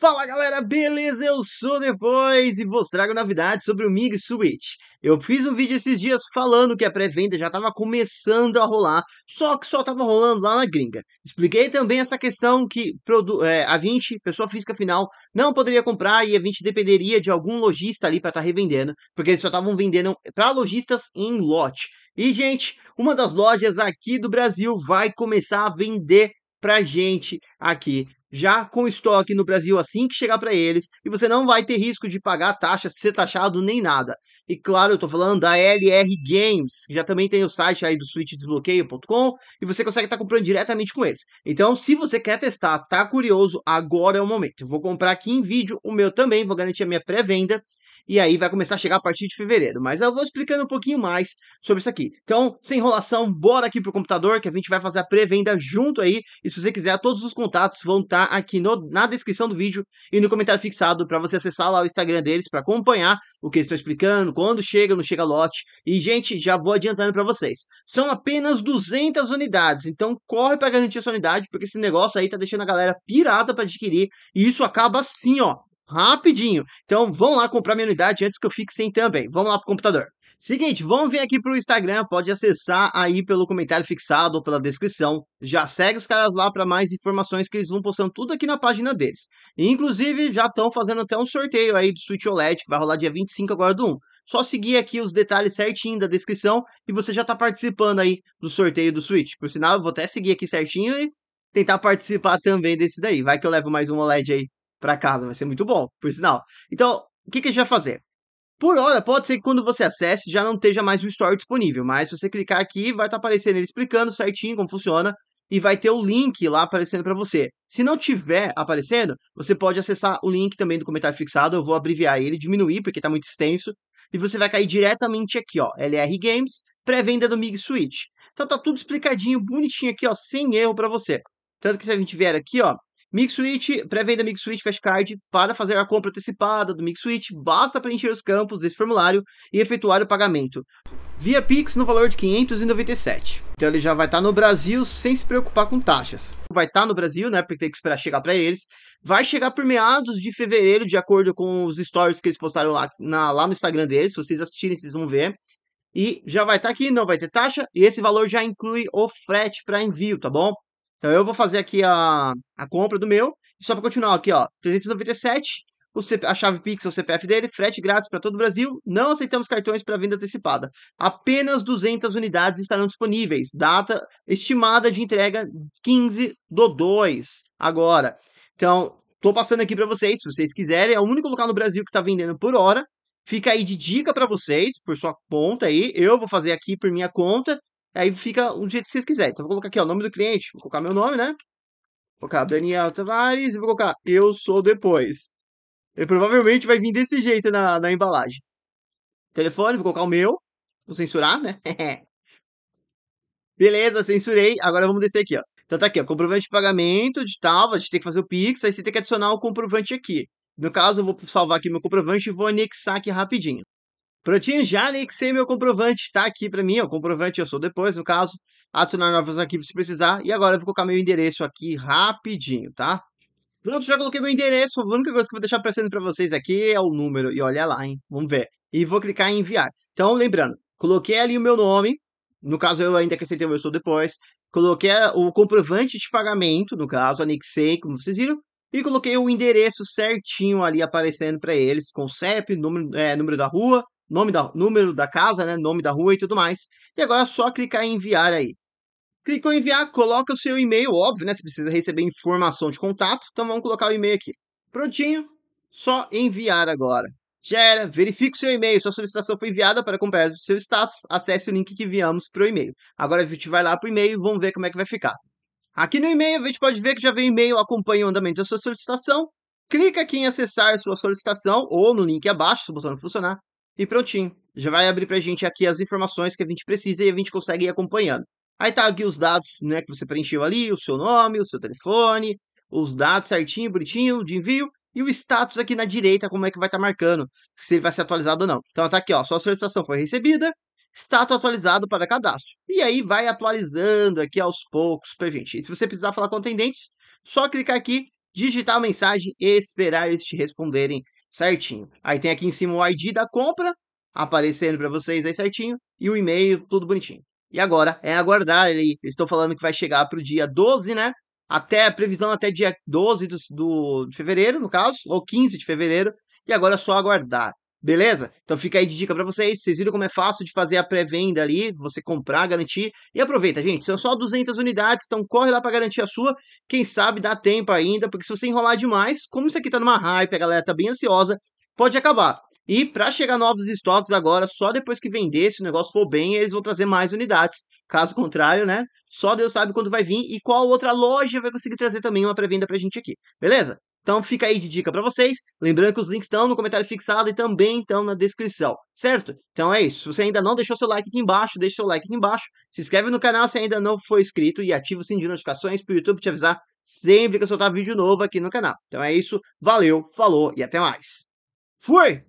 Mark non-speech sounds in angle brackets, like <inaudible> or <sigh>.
Fala galera, beleza? Eu sou Depois e vos trago novidades sobre o MiG Switch. Eu fiz um vídeo esses dias falando que a pré-venda já estava começando a rolar, só que só estava rolando lá na gringa. Expliquei também essa questão que é, a 20, pessoa física final, não poderia comprar e a 20 dependeria de algum lojista ali para estar tá revendendo, porque eles só estavam vendendo para lojistas em lote. E gente, uma das lojas aqui do Brasil vai começar a vender pra gente aqui já com estoque no Brasil assim que chegar para eles e você não vai ter risco de pagar taxa, ser taxado nem nada. E claro, eu estou falando da LR Games, que já também tem o site aí do switchdesbloqueio.com e você consegue estar tá comprando diretamente com eles. Então, se você quer testar, tá curioso, agora é o momento. Eu vou comprar aqui em vídeo o meu também, vou garantir a minha pré-venda e aí vai começar a chegar a partir de fevereiro. Mas eu vou explicando um pouquinho mais sobre isso aqui. Então, sem enrolação, bora aqui pro computador que a gente vai fazer a pré-venda junto aí. E se você quiser, todos os contatos vão estar tá aqui no, na descrição do vídeo e no comentário fixado para você acessar lá o Instagram deles para acompanhar o que eles estão explicando, quando chega no Chega Lote. E, gente, já vou adiantando para vocês. São apenas 200 unidades, então corre para garantir essa unidade, porque esse negócio aí tá deixando a galera pirada para adquirir. E isso acaba assim, ó, rapidinho. Então vão lá comprar minha unidade antes que eu fique sem também. Vamos lá pro computador. Seguinte, vamos vir aqui pro Instagram, pode acessar aí pelo comentário fixado ou pela descrição. Já segue os caras lá para mais informações que eles vão postando tudo aqui na página deles. E, inclusive, já estão fazendo até um sorteio aí do Switch OLED que vai rolar dia 25 agora do 1. Só seguir aqui os detalhes certinho da descrição e você já está participando aí do sorteio do Switch. Por sinal, eu vou até seguir aqui certinho e tentar participar também desse daí. Vai que eu levo mais um OLED aí para casa, vai ser muito bom, por sinal. Então, o que, que a gente vai fazer? Por hora, pode ser que quando você acesse já não esteja mais o Store disponível, mas se você clicar aqui, vai estar tá aparecendo ele explicando certinho como funciona e vai ter o link lá aparecendo para você. Se não tiver aparecendo, você pode acessar o link também do comentário fixado. Eu vou abreviar ele, diminuir, porque está muito extenso. E você vai cair diretamente aqui, ó. LR Games, pré-venda do MIG Switch. Então tá tudo explicadinho, bonitinho aqui, ó, sem erro para você. Tanto que se a gente vier aqui, ó, Mix Switch, pré-venda Mix Fast card para fazer a compra antecipada do Mix Switch, basta preencher os campos desse formulário e efetuar o pagamento via Pix no valor de 597. Então ele já vai estar tá no Brasil sem se preocupar com taxas. Vai estar tá no Brasil, né? Porque tem que esperar chegar para eles. Vai chegar por meados de fevereiro, de acordo com os stories que eles postaram lá, na, lá no Instagram deles. Se vocês assistirem, vocês vão ver. E já vai estar tá aqui, não vai ter taxa. E esse valor já inclui o frete para envio, tá bom? Então eu vou fazer aqui a, a compra do meu. Só para continuar aqui, ó, 397, o C, a chave Pix é o CPF dele, frete grátis para todo o Brasil. Não aceitamos cartões para venda antecipada. Apenas 200 unidades estarão disponíveis. Data estimada de entrega 15 do 2 agora. Então, tô passando aqui para vocês, se vocês quiserem, é o único local no Brasil que está vendendo por hora. Fica aí de dica para vocês, por sua conta aí. Eu vou fazer aqui por minha conta. Aí fica o jeito que vocês quiserem. Então, vou colocar aqui, ó, o nome do cliente. Vou colocar meu nome, né? Vou colocar Daniel Tavares e vou colocar Eu Sou Depois. Ele provavelmente vai vir desse jeito na, na embalagem. Telefone, vou colocar o meu. Vou censurar, né? <laughs> Beleza, censurei. Agora vamos descer aqui, ó. Então tá aqui, ó, comprovante de pagamento de tal, a gente tem que fazer o Pix, aí você tem que adicionar o comprovante aqui. No caso, eu vou salvar aqui meu comprovante e vou anexar aqui rapidinho. Prontinho já, anexei meu comprovante tá aqui para mim, o comprovante eu sou depois, no caso, adicionar novos arquivos se precisar, e agora eu vou colocar meu endereço aqui rapidinho, tá? Pronto, já coloquei meu endereço, a única coisa que eu vou deixar aparecendo para vocês aqui é o número, e olha lá, hein, vamos ver. E vou clicar em enviar. Então, lembrando, coloquei ali o meu nome, no caso eu ainda acrescentei o eu sou depois, coloquei o comprovante de pagamento, no caso, anexei, como vocês viram, e coloquei o endereço certinho ali aparecendo para eles, com CEP, número, é, número da rua, nome da, número da casa, né, nome da rua e tudo mais. E agora é só clicar em enviar aí. Clicou em enviar, coloca o seu e-mail, óbvio, né? Você precisa receber informação de contato, então vamos colocar o e-mail aqui. Prontinho, só enviar agora. Já era, verifique seu e-mail, sua solicitação foi enviada para acompanhar o seu status, acesse o link que enviamos para o e-mail. Agora a gente vai lá para o e-mail e vamos ver como é que vai ficar. Aqui no e-mail a gente pode ver que já vem o e-mail, acompanha o andamento da sua solicitação, clica aqui em acessar sua solicitação ou no link abaixo, se o botão não funcionar, e prontinho, já vai abrir pra gente aqui as informações que a gente precisa e a gente consegue ir acompanhando. Aí tá aqui os dados né, que você preencheu ali, o seu nome, o seu telefone, os dados certinho, bonitinho, de envio, e o status aqui na direita, como é que vai estar tá marcando, se vai ser atualizado ou não. Então tá aqui, ó, sua solicitação foi recebida, status atualizado para cadastro. E aí vai atualizando aqui aos poucos pra gente. E se você precisar falar com atendentes, só clicar aqui, digitar a mensagem e esperar eles te responderem certinho. Aí tem aqui em cima o ID da compra, aparecendo para vocês aí certinho, e o e-mail, tudo bonitinho. E agora é aguardar ali. Estou falando que vai chegar para o dia 12, né? Até a previsão até dia 12 do, do, de fevereiro, no caso, ou 15 de fevereiro. E agora é só aguardar. Beleza? Então fica aí de dica para vocês. Vocês viram como é fácil de fazer a pré-venda ali, você comprar, garantir. E aproveita, gente. São só 200 unidades, então corre lá para garantir a sua. Quem sabe dá tempo ainda, porque se você enrolar demais, como isso aqui tá numa hype, a galera tá bem ansiosa, pode acabar. E para chegar novos estoques agora, só depois que vender, se o negócio for bem, eles vão trazer mais unidades. Caso contrário, né? Só Deus sabe quando vai vir e qual outra loja vai conseguir trazer também uma pré-venda pra gente aqui. Beleza? Então fica aí de dica para vocês. Lembrando que os links estão no comentário fixado e também estão na descrição, certo? Então é isso. Se você ainda não deixou seu like aqui embaixo, deixa seu like aqui embaixo. Se inscreve no canal se ainda não for inscrito e ativa o sininho de notificações para o YouTube te avisar sempre que eu soltar vídeo novo aqui no canal. Então é isso. Valeu, falou e até mais. Fui!